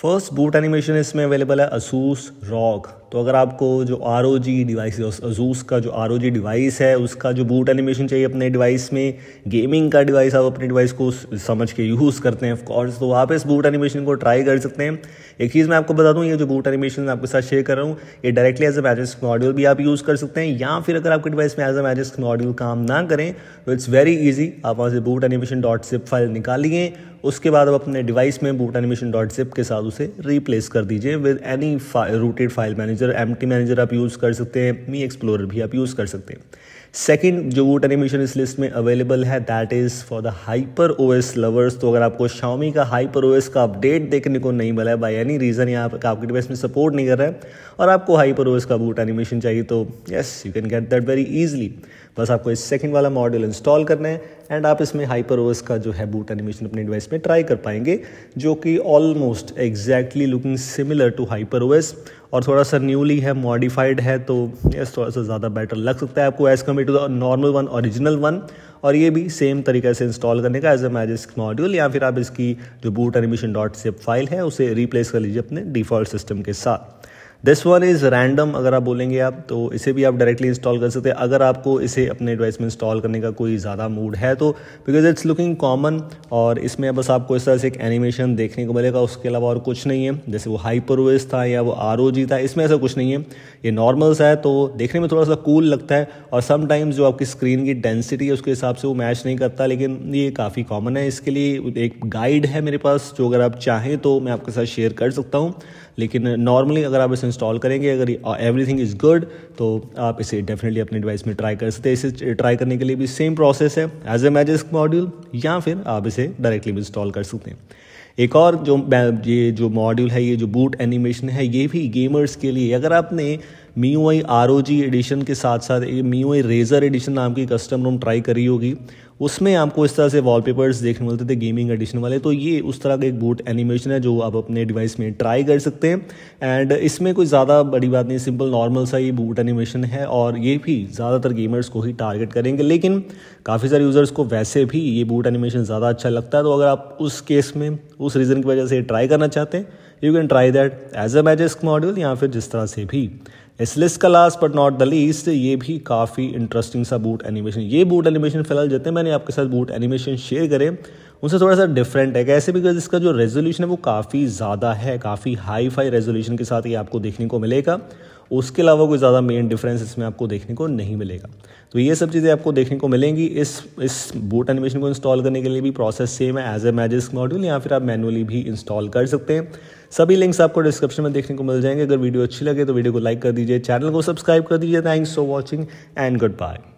first boot animation इसमें available है Asus ROG तो अगर आपको जो आर ओ जी डिवाइस अजूस का जो आर ओ जी डिवाइस है उसका जो बूट एनिमेशन चाहिए अपने डिवाइस में गेमिंग का डिवाइस आप अपने डिवाइस को समझ के यूज़ करते हैं ऑफकोर्स तो आप इस बूट एनिमेशन को ट्राई कर सकते हैं एक चीज़ मैं आपको बता दूँ ये जो बूट एनिमेशन मैं आपके साथ शेयर कर रहा हूँ ये directly as a magic module भी आप यूज़ कर सकते हैं या फिर अगर आपके डिवाइस में एज अ मैजिक मॉड्यूल काम ना करें तो इट्स वेरी ईजी आप वहाँ से boot animation dot zip file निकालिए उसके बाद आप अपने डिवाइस में बूट एनिमेशन डॉट सिप के साथ उसे रिप्लेस कर दीजिए with any rooted file manager manager M manager आप यूज़ कर सकते हैं मी एक्सप्लोरर e भी आप यूज़ कर सकते हैं सेकंड जो वोट एनिमेशन इस लिस्ट में अवेलेबल है that is for the Hyper OS lovers तो अगर आपको शाओमी का हाइपर ओएस का अपडेट देखने को नहीं मिला है बाई एनी रीज़न या आपके डिवाइस में सपोर्ट नहीं कर रहा है और आपको हाइपर ओएस का बूट एनिमेशन चाहिए तो yes you can get that very easily बस आपको इस सेकेंड वाला मॉड्यूल इंस्टॉल करना है एंड आप इसमें हाइपर ओएस का जो है बूट एनिमेशन अपने डिवाइस में ट्राई कर पाएंगे जो कि almost exactly looking similar to Hyper OS और थोड़ा सा न्यूली है मॉडिफाइड है तो यस थोड़ा सा ज़्यादा बेटर लग सकता है आपको as compare compare to the normal one original one और ये भी सेम तरीके से इंस्टॉल करने का एज ए मैजिस्क मॉड्यूल या फिर आप इसकी जो boot animation dot zip file है उसे रिप्लेस कर लीजिए अपने डिफॉल्ट सिस्टम के साथ दिस वन इज़ रैंडम अगर आप बोलेंगे आप तो इसे भी आप डायरेक्टली इंस्टॉल कर सकते हैं अगर आपको इसे अपने डिवाइस में इंस्टॉल करने का कोई ज़्यादा मूड है तो बिकॉज इट्स लुकिंग कॉमन और इसमें बस आपको इस तरह से एक एनिमेशन देखने को मिलेगा उसके अलावा और कुछ नहीं है जैसे वो हाइपरवेज था या वो आर था इसमें ऐसा कुछ नहीं है ये नॉर्मल सा है तो देखने में थोड़ा सा कूल लगता है और समटाइम्स जो आपकी स्क्रीन की डेंसिटी है उसके हिसाब से वो मैच नहीं करता लेकिन ये काफ़ी कॉमन है इसके लिए एक गाइड है मेरे पास जो अगर आप चाहें तो मैं आपके साथ शेयर कर सकता हूँ लेकिन नॉर्मली अगर आप इसे इंस्टॉल करेंगे अगर एवरी थिंग इज़ गुड तो आप इसे डेफिनेटली अपने डिवाइस में ट्राई कर सकते हैं इसे ट्राई uh, करने के लिए भी सेम प्रोसेस है एज ए मैजिक मॉड्यूल या फिर आप इसे डायरेक्टली भी इंस्टॉल कर सकते हैं एक और जो ये जो मॉड्यूल है ये जो बूट एनिमेशन है ये भी गेमर्स के लिए अगर आपने मी ओ I R O ji addition के साथ साथ मी ओ आई रेजर एडिशन नाम की कस्टम रोम ट्राई करी होगी उसमें आपको इस तरह से वॉलपेपर्स देखने मिलते थे गेमिंग एडिशन वाले तो ये उस तरह का एक बूट एनिमेशन है जो आप अपने डिवाइस में ट्राई कर सकते हैं एंड इसमें कोई ज़्यादा बड़ी बात नहीं सिंपल नॉर्मल सा ये बूट एनिमेशन है और ये भी ज़्यादातर गेमर्स को ही टारगेट करेंगे लेकिन काफ़ी सारे यूज़र्स को वैसे भी ये बूट एनिमेशन ज़्यादा अच्छा लगता है तो अगर आप उस केस में उस रीज़न की वजह से ट्राई करना चाहते हैं you can try that as a Magisk module या फिर जिस तरह से भी इस लिस्ट का last but not the least ये भी काफ़ी इंटरेस्टिंग सा बूट एनिमेशन ये बूट एनिमेशन फिलहाल जितने मैंने आपके साथ बूट एनिमेशन शेयर करे उनसे थोड़ा सा डिफरेंट है कैसे बिकॉज इसका जो रेजोल्यूशन है वो काफ़ी ज़्यादा है काफ़ी हाई फाई रेजोल्यूशन के साथ ये आपको देखने को मिलेगा उसके अलावा कोई ज़्यादा मेन डिफरेंस इसमें आपको देखने को नहीं मिलेगा तो ये सब चीज़ें आपको देखने को मिलेंगी इस इस बूट एनिमेशन को इंस्टॉल करने के लिए भी प्रोसेस सेम है एज ए मैजिक मॉड्यूल या फिर आप मैनुअली भी इंस्टॉल कर सकते हैं सभी लिंक्स आपको डिस्क्रिप्शन में देखने को मिल जाएंगे अगर वीडियो अच्छी लगे तो वीडियो को लाइक कर दीजिए चैनल को सब्सक्राइब कर दीजिए thanks for watching and good bye